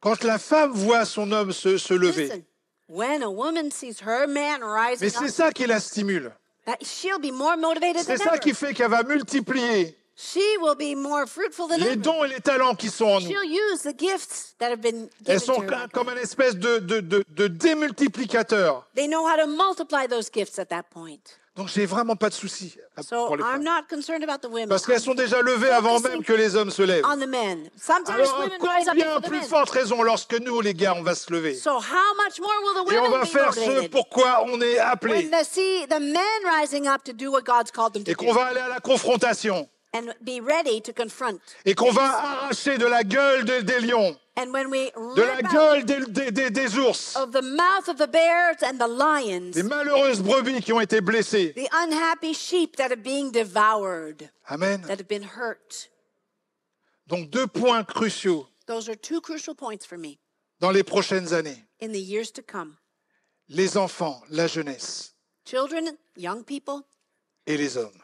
Quand la femme voit son homme se, se lever, Listen, when a woman sees her man rising mais c'est ça qui la stimule. that she'll be more motivated C'est ça ever. qui fait qu'elle va multiplier les dons et les talents qui sont en nous. Elles sont comme un espèce de, de, de, démultiplicateur. Donc, je n'ai Donc j'ai vraiment pas de souci euh, pour les Parce qu'elles sont déjà levées avant même que les hommes se lèvent. Alors combien plus forte raison lorsque nous les gars on va se lever. Et on va faire ce pourquoi on est appelé. Et qu'on va aller à la confrontation et qu'on va arracher de la gueule des lions, de la gueule des, ours, des malheureuses brebis qui ont été blessées. Amen. Donc deux points cruciaux dans les prochaines années. Les enfants, la jeunesse. et les hommes.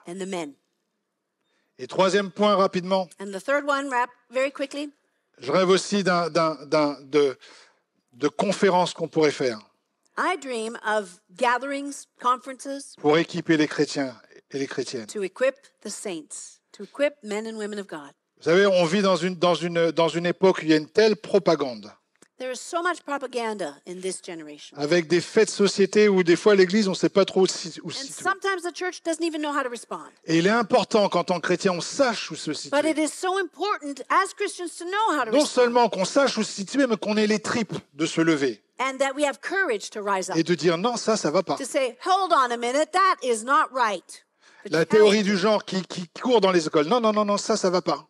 Et troisième point rapidement. Je rêve aussi de, de conférences qu'on pourrait faire. Pour équiper les chrétiens et les chrétiennes. Vous savez, on vit dans une époque où il y a une telle propagande. Avec des faits de société où des fois l'Église, on ne sait pas trop où se situer. Et il est important qu'en tant que chrétien, on sache où se situer. Non seulement qu'on sache où se situer, mais qu'on ait les tripes de se lever. Et de dire non, ça, ça va pas. La théorie du genre qui, qui court dans les écoles. Non, non, non, non, ça, ça va pas.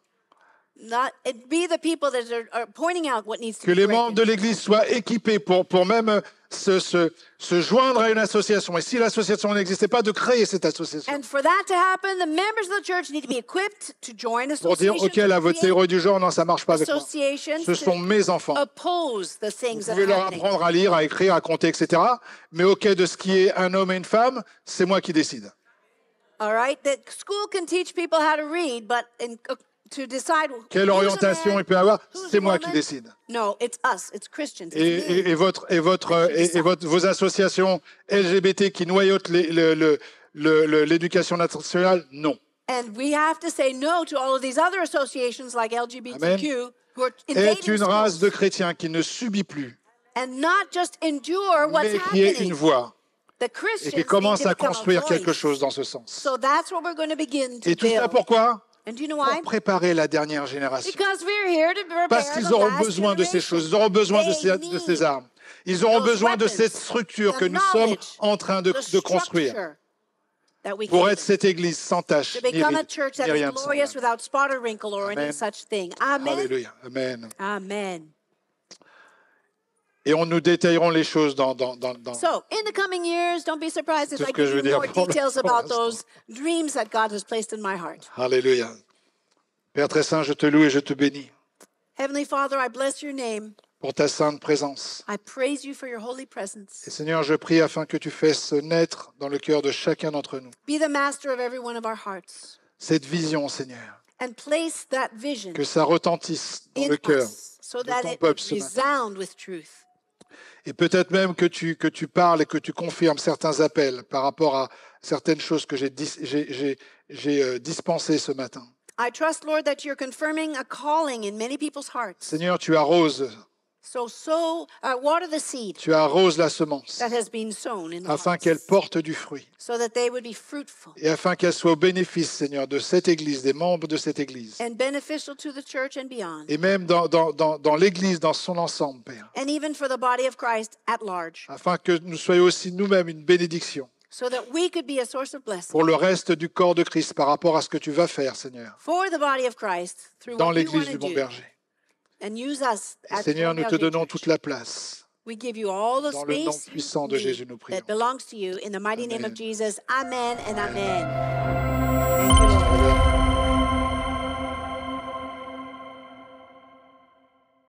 Que les membres de l'Église soient équipés pour, pour même euh, se, se, joindre à une association. Et si l'association n'existait pas, de créer cette association. Pour dire, OK, la votre du genre, non, ça marche pas avec moi. Ce sont mes enfants. Vous pouvez leur apprendre à lire, à écrire, à compter, etc. Mais OK, de ce qui est un homme et une femme, c'est moi qui décide. All right, school can teach people how to read, but quelle orientation il peut avoir, c'est moi qui décide. Et, votre, et, votre, et, votre, vos associations LGBT qui noyautent l'éducation nationale, non. Est une race de chrétiens qui ne subit plus, mais qui est une voix et qui commence à construire quelque chose dans ce sens. Et tout ça pourquoi pour préparer la dernière génération. Parce qu'ils auront besoin de ces choses, ils auront besoin de ces, de ces armes, ils auront besoin de cette structure que nous sommes en train de, construire pour être cette église sans tache ni, rien Amen. Amen. Amen. Et on nous détaillerons les choses dans, dans, dans, dans So, in the coming years, don't be surprised if ce I que give je veux you dire more details about those dreams that God has placed in my heart. Alléluia. Père très saint, je te loue et je te bénis Heavenly Father, I bless your name. pour ta sainte présence. I praise you for your holy presence. Et Seigneur, je prie afin que tu fasses naître dans le cœur de chacun d'entre nous Be the master of every one of our hearts cette vision, Seigneur, and place that vision que ça retentisse dans le cœur so de that ton it peuple resound with truth et peut-être même que tu, que tu parles et que tu confirmes certains appels par rapport à certaines choses que j'ai euh, dispensées ce matin. Seigneur, tu arroses Uh, tu arroses la semence afin qu'elle porte du fruit et afin qu'elle soit au bénéfice, Seigneur, de cette Église, des membres de cette Église et même dans, l'Église dans son ensemble, Père, afin que nous soyons aussi nous-mêmes une bénédiction pour le reste du corps de Christ par rapport à ce que tu vas faire, Seigneur, dans l'Église du Bon Berger. Seigneur, nous te donnons toute la place. Dans le nom puissant de Jésus, nous prions. Amen. amen.